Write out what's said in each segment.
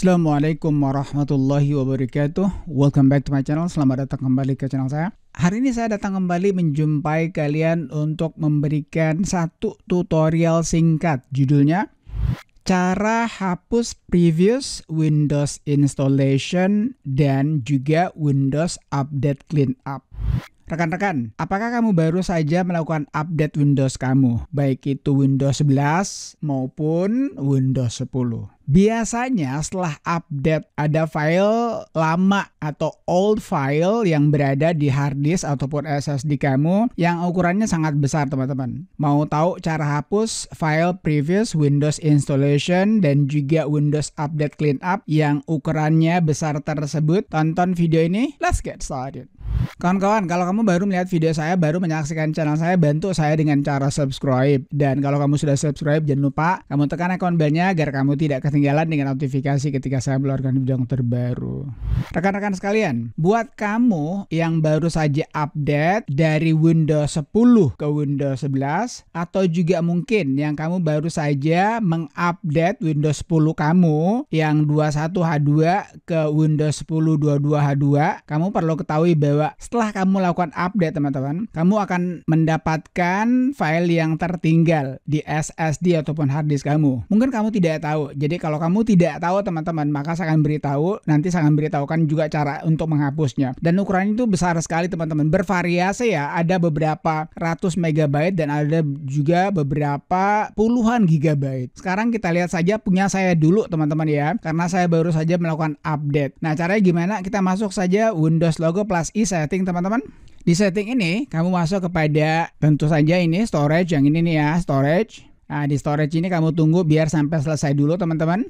Assalamualaikum warahmatullahi wabarakatuh Welcome back to my channel, selamat datang kembali ke channel saya Hari ini saya datang kembali menjumpai kalian untuk memberikan satu tutorial singkat Judulnya Cara hapus previous Windows installation dan juga Windows Update Cleanup Rekan-rekan, apakah kamu baru saja melakukan update Windows kamu, baik itu Windows 11 maupun Windows 10? Biasanya setelah update ada file lama atau old file yang berada di hard disk ataupun SSD kamu yang ukurannya sangat besar teman-teman. Mau tahu cara hapus file previous Windows installation dan juga Windows update cleanup yang ukurannya besar tersebut? Tonton video ini, let's get started. Kawan-kawan, kalau kamu baru melihat video saya, baru menyaksikan channel saya, bantu saya dengan cara subscribe. Dan kalau kamu sudah subscribe, jangan lupa kamu tekan ikon belnya agar kamu tidak ketinggalan dengan notifikasi ketika saya meluarkan video terbaru. Rekan-rekan sekalian, buat kamu yang baru saja update dari Windows 10 ke Windows 11 atau juga mungkin yang kamu baru saja mengupdate Windows 10 kamu yang 21H2 ke Windows 10 22H2, kamu perlu ketahui bahwa setelah kamu lakukan update teman-teman, kamu akan mendapatkan file yang tertinggal di SSD ataupun hard kamu. Mungkin kamu tidak tahu. Jadi kalau kamu tidak tahu teman-teman, maka saya akan beritahu, nanti saya akan beritahukan juga cara untuk menghapusnya. Dan ukurannya itu besar sekali teman-teman, bervariasi ya. Ada beberapa ratus megabyte dan ada juga beberapa puluhan gigabyte. Sekarang kita lihat saja punya saya dulu teman-teman ya, karena saya baru saja melakukan update. Nah, caranya gimana? Kita masuk saja Windows Logo plus i saya setting teman-teman. Di setting ini kamu masuk kepada tentu saja ini storage yang ini nih ya, storage. Nah, di storage ini kamu tunggu biar sampai selesai dulu teman-teman.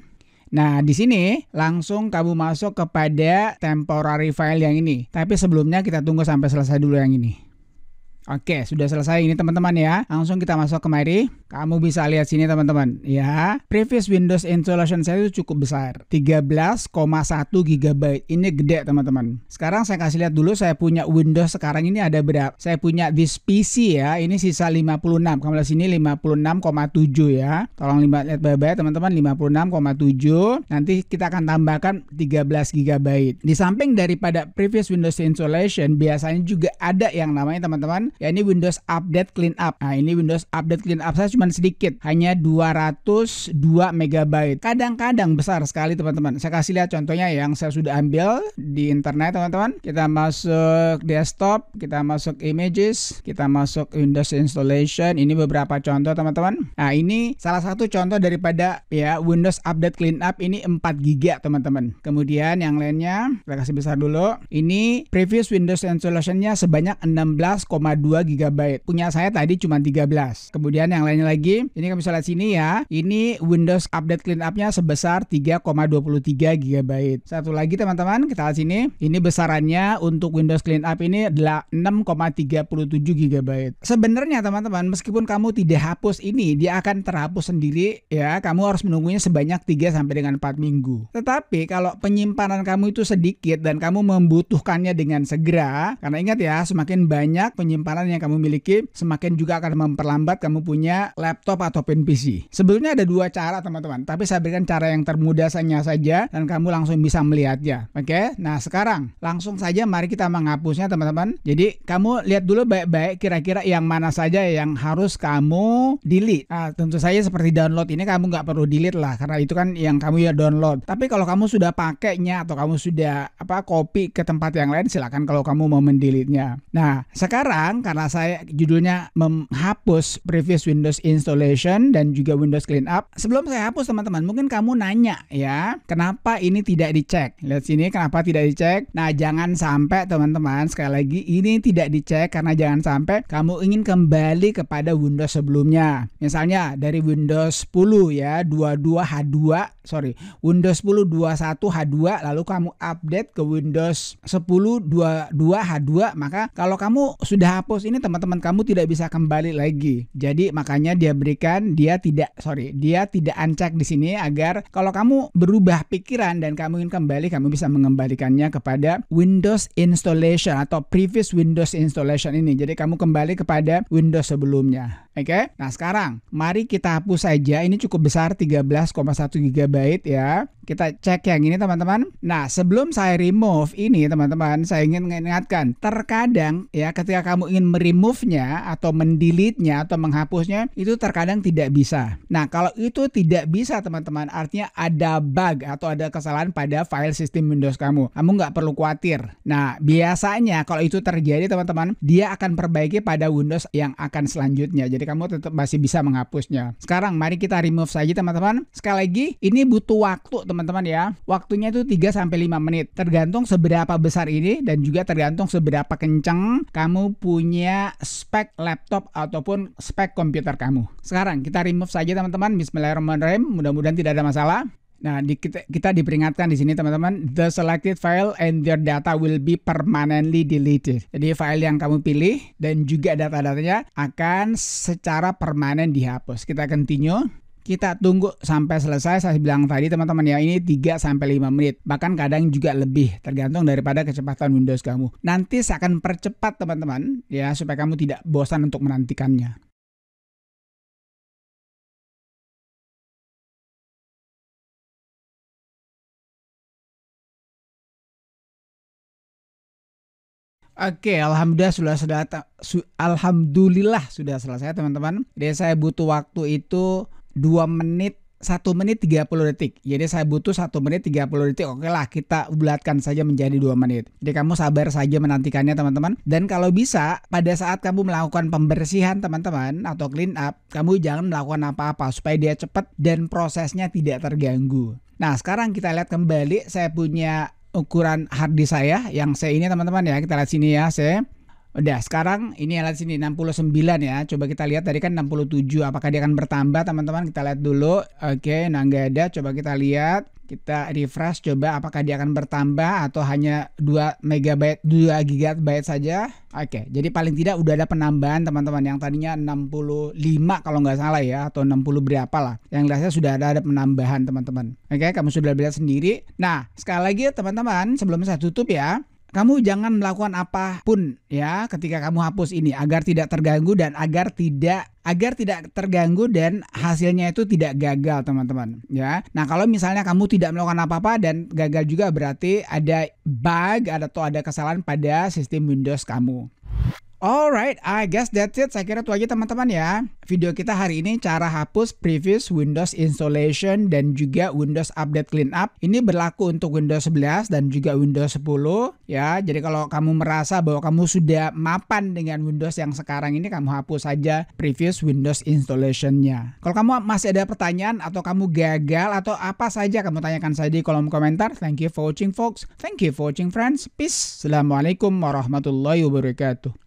Nah, di sini langsung kamu masuk kepada temporary file yang ini. Tapi sebelumnya kita tunggu sampai selesai dulu yang ini. Oke, sudah selesai ini teman-teman ya. Langsung kita masuk kemari. Kamu bisa lihat sini teman-teman ya. Previous Windows installation saya itu cukup besar, 13,1 GB. Ini gede teman-teman. Sekarang saya kasih lihat dulu saya punya Windows sekarang ini ada berapa. Saya punya this PC ya. Ini sisa 56. Kamu lihat sini 56,7 ya. Tolong lihat baik-baik teman-teman 56,7. Nanti kita akan tambahkan 13 GB. Di samping daripada previous Windows installation biasanya juga ada yang namanya teman-teman ya ini Windows Update Clean Up. Nah, ini Windows Update Clean Up saya cuma sedikit, hanya 202 MB. Kadang-kadang besar sekali teman-teman. Saya kasih lihat contohnya yang saya sudah ambil di internet teman-teman. Kita masuk desktop, kita masuk images, kita masuk Windows installation. Ini beberapa contoh teman-teman. Nah, ini salah satu contoh daripada ya Windows Update Clean Up ini 4 GB teman-teman. Kemudian yang lainnya kita kasih besar dulu. Ini previous Windows installation-nya sebanyak 2 GB. Punya saya tadi cuma 13. Kemudian yang lainnya lagi, ini kamu bisa lihat sini ya. Ini Windows Update up nya sebesar 3,23 GB. Satu lagi teman-teman, kita lihat sini. Ini besarannya untuk Windows Cleanup ini adalah 6,37 GB. Sebenarnya teman-teman, meskipun kamu tidak hapus ini, dia akan terhapus sendiri ya. Kamu harus menunggunya sebanyak 3 sampai dengan 4 minggu. Tetapi kalau penyimpanan kamu itu sedikit dan kamu membutuhkannya dengan segera, karena ingat ya, semakin banyak penyimpanan simpanan yang kamu miliki, semakin juga akan memperlambat kamu punya laptop ataupun PC. Sebetulnya ada dua cara teman-teman, tapi saya berikan cara yang termudah saja saja dan kamu langsung bisa melihatnya. Oke, okay? nah sekarang langsung saja mari kita menghapusnya teman-teman. Jadi kamu lihat dulu baik-baik kira-kira yang mana saja yang harus kamu delete. Nah, tentu saja seperti download ini kamu nggak perlu delete lah karena itu kan yang kamu ya download. Tapi kalau kamu sudah pakainya atau kamu sudah apa copy ke tempat yang lain silahkan kalau kamu mau mendelitnya. Nah sekarang karena saya judulnya menghapus previous Windows installation dan juga Windows clean up. Sebelum saya hapus teman-teman, mungkin kamu nanya ya, kenapa ini tidak dicek? Lihat sini kenapa tidak dicek? Nah, jangan sampai teman-teman sekali lagi ini tidak dicek karena jangan sampai kamu ingin kembali kepada Windows sebelumnya. Misalnya dari Windows 10 ya, 22H2, sorry, Windows 10 21H2 lalu kamu update ke Windows 10 22H2, maka kalau kamu sudah hapus hapus ini teman-teman kamu tidak bisa kembali lagi. Jadi makanya dia berikan dia tidak sorry dia tidak ancak di sini agar kalau kamu berubah pikiran dan kamu ingin kembali kamu bisa mengembalikannya kepada Windows installation atau previous Windows installation ini. Jadi kamu kembali kepada Windows sebelumnya. Oke. Okay? Nah, sekarang mari kita hapus saja. Ini cukup besar 13,1 GB ya. Kita cek yang ini teman-teman. Nah, sebelum saya remove ini teman-teman, saya ingin mengingatkan, terkadang ya ketika kamu ingin meremove-nya atau mendelete-nya atau menghapusnya itu terkadang tidak bisa. Nah, kalau itu tidak bisa teman-teman, artinya ada bug atau ada kesalahan pada file sistem Windows kamu. Kamu nggak perlu khawatir. Nah, biasanya kalau itu terjadi teman-teman, dia akan perbaiki pada Windows yang akan selanjutnya. Jadi kamu tetap masih bisa menghapusnya. Sekarang mari kita remove saja teman-teman. Sekali lagi ini butuh waktu teman-teman ya. Waktunya itu 3 sampai 5 menit tergantung seberapa besar ini dan juga tergantung seberapa kencang kamu punya spek laptop ataupun spek komputer kamu. Sekarang kita remove saja teman-teman. Bismillahirrahmanirrahim. Mudah-mudahan tidak ada masalah. Nah, di, kita, kita diperingatkan di sini teman-teman, the selected file and their data will be permanently deleted. Jadi file yang kamu pilih dan juga data-datanya akan secara permanen dihapus. Kita continue kita tunggu sampai selesai saya bilang tadi teman-teman ya ini 3 sampai 5 menit bahkan kadang juga lebih tergantung daripada kecepatan Windows kamu nanti saya akan percepat teman-teman ya supaya kamu tidak bosan untuk menantikannya Oke, alhamdulillah sudah sudah su, alhamdulillah sudah selesai teman-teman. Jadi saya butuh waktu itu 2 menit 1 menit 30 detik. Jadi saya butuh 1 menit 30 detik. Oke lah, kita bulatkan saja menjadi 2 menit. Jadi kamu sabar saja menantikannya teman-teman. Dan kalau bisa, pada saat kamu melakukan pembersihan teman-teman atau clean up, kamu jangan melakukan apa-apa supaya dia cepat dan prosesnya tidak terganggu. Nah, sekarang kita lihat kembali saya punya ukuran hard disk saya yang saya ini teman-teman ya kita lihat sini ya saya udah sekarang ini alat sini 69 ya coba kita lihat tadi kan 67 apakah dia akan bertambah teman-teman kita lihat dulu oke nah nggak ada coba kita lihat kita refresh coba apakah dia akan bertambah atau hanya 2 megabyte 2 gigabyte saja. Oke, jadi paling tidak udah ada penambahan teman-teman yang tadinya 65 kalau nggak salah ya atau 60 berapa lah. Yang jelasnya sudah ada ada penambahan teman-teman. Oke, kamu sudah lihat sendiri. Nah, sekali lagi ya, teman-teman sebelum saya tutup ya, kamu jangan melakukan apapun ya ketika kamu hapus ini agar tidak terganggu dan agar tidak agar tidak terganggu dan hasilnya itu tidak gagal teman-teman ya. Nah, kalau misalnya kamu tidak melakukan apa-apa dan gagal juga berarti ada bug atau ada kesalahan pada sistem Windows kamu. Alright, I guess that's it. Saya kira itu aja teman-teman ya. Video kita hari ini cara hapus previous Windows installation dan juga Windows update cleanup. Ini berlaku untuk Windows 11 dan juga Windows 10 ya. Jadi kalau kamu merasa bahwa kamu sudah mapan dengan Windows yang sekarang ini kamu hapus saja previous Windows installationnya. Kalau kamu masih ada pertanyaan atau kamu gagal atau apa saja kamu tanyakan saja di kolom komentar. Thank you for watching folks. Thank you for watching friends. Peace. Assalamualaikum warahmatullahi wabarakatuh.